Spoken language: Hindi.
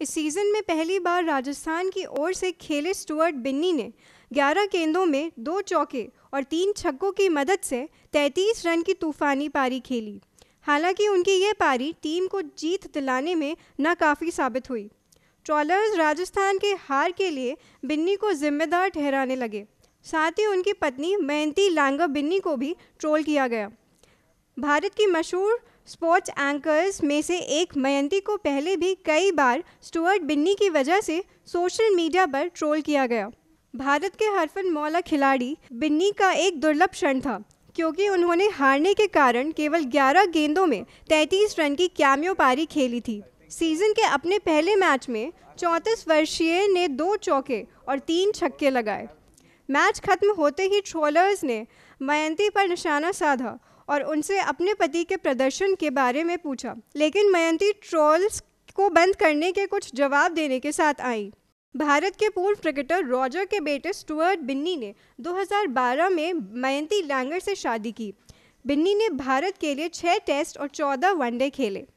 इस सीज़न में पहली बार राजस्थान की ओर से खेले स्टुअर्ट बिन्नी ने 11 गेंदों में दो चौके और तीन छक्कों की मदद से 33 रन की तूफानी पारी खेली हालांकि उनकी ये पारी टीम को जीत दिलाने में नाकाफ़ी साबित हुई ट्रॉलर्स राजस्थान के हार के लिए बिन्नी को जिम्मेदार ठहराने लगे साथ ही उनकी पत्नी मेहनती लांगा बिन्नी को भी ट्रोल किया गया भारत की मशहूर स्पोर्ट्स एंकर्स में से एक मयंती को पहले भी कई बार स्टुअर्ट बिन्नी की वजह से सोशल मीडिया पर ट्रोल किया गया भारत के हरफन मौला खिलाड़ी बिन्नी का एक दुर्लभ क्षण था क्योंकि उन्होंने हारने के कारण केवल 11 गेंदों में 33 रन की कैमियो पारी खेली थी सीजन के अपने पहले मैच में चौंतीस वर्षीय ने दो चौके और तीन छक्के लगाए मैच खत्म होते ही ट्रोलर्स ने मयंती पर निशाना साधा और उनसे अपने पति के प्रदर्शन के बारे में पूछा लेकिन मयंती ट्रोल्स को बंद करने के कुछ जवाब देने के साथ आई भारत के पूर्व क्रिकेटर रॉजर के बेटे स्टुअर्ट बिन्नी ने 2012 में मयंती लैंगर से शादी की बिन्नी ने भारत के लिए छः टेस्ट और चौदह वनडे खेले